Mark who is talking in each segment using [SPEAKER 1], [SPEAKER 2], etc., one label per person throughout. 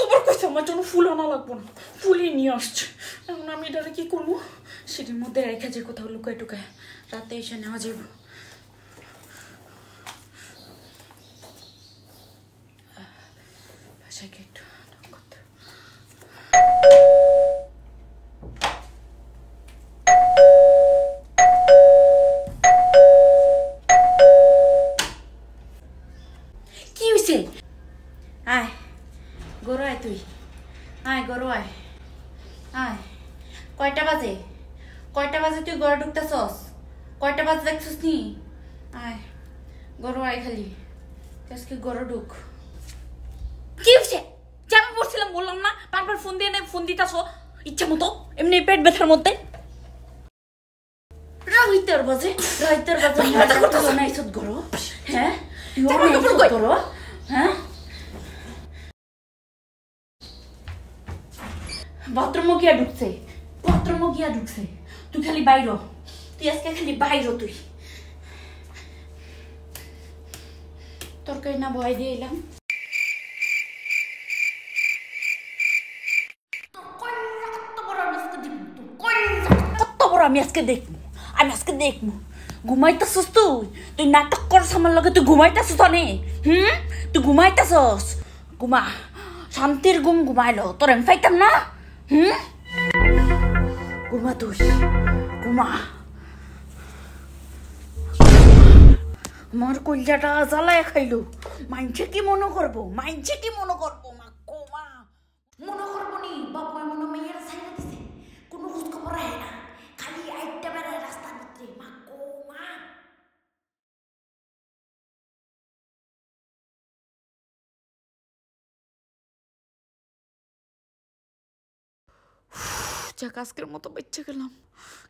[SPEAKER 1] তোমার কথা আমার জন্য ফুল আনা লাগবো না ফুলই নিয়ে আসছে এখন আমি এটা কি করবো সেটির মধ্যে রেখে যে কোথাও লুকায় টুকায় রাতে এসে নেওয়া যাবে কি হয়েছে আয় গরোয় তুই আয় গরোয় আয় কয়টা বাজে কয়টা বাজে তুই গড়ে ঢুকতেছস কয়টা বাজে দেখছিস নি আয় গরু আয় খালি কি গরু ঢুক কি হচ্ছে যে আমি পড়ছিলাম বললাম না বারবার ফোন দিয়ে নে ফোন দিতাস ইচ্ছা মতো এমনি পেট ব্যথার মধ্যে রাইতার বাজে রাইতার বাজে নাই সুদ গরু হ্যাঁ হ্যাঁ বাথরুমও গিয়া ঢুকছে বাথরুমও গিয়া ঢুকছে তুই খালি বাইর তুই আজকে খালি বাইর তুই তোর না ভয় দিয়ে এলাম আমি আজকে দেখবো আমি আজকে দেখবো ঘুমাইতেছস তুই তুই নাটক করছ আমার লগে তুই ঘুমাইতেছস অনেক হুম তুই ঘুমাইতেছস ঘুমা শান্তির ঘুম ঘুমাইলো তোর আমি পাইতাম না হুম ঘুমা তুই ঘুমা আমার কলজাটা জ্বালায় খাইলো মাইনছে কি মনে করবো মাইনছে কি মনে করবো মা কোমা মনে যাক আজকের মতো বাচ্চা গেলাম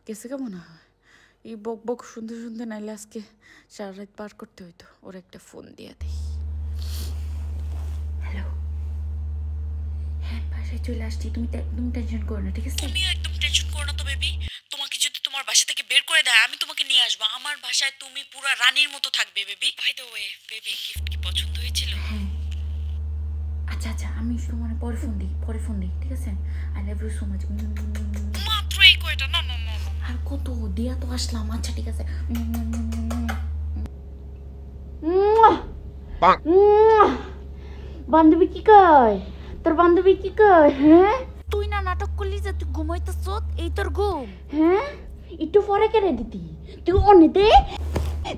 [SPEAKER 1] গেছে কেমন হয় এই বক বক শুনতে শুনতে নাইলে আজকে সারা রাত পার করতে হইতো ওর একটা ফোন দিয়ে দিই হ্যালো হ্যাঁ বাসায় চলে আসছি তুমি একদম টেনশন করো না ঠিক আছে তুমি একদম টেনশন করো না তো বেবি তোমাকে যদি তোমার বাসা থেকে বের করে দেয় আমি তোমাকে নিয়ে আসবো আমার বাসায় তুমি পুরা রানীর মতো থাকবে baby by the way baby gift কি পছন্দ আচ্ছা আমি শুধু তোমার মানে পরে ফোন দিই পরে ফোন দিই ঠিক আছে I love you so much না না না আর কত দিয়া তো আসলাম আচ্ছা ঠিক আছে বান্ধবী কি কয় তোর বান্ধবী কি কয় হ্যাঁ তুই না নাটক করলি যে তুই ঘুমাইতেছ এই তোর ঘুম হ্যাঁ একটু পরে কেড়ে দিতি তুই অনে দে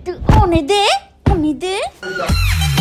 [SPEAKER 1] তুই অনে দে অনে দে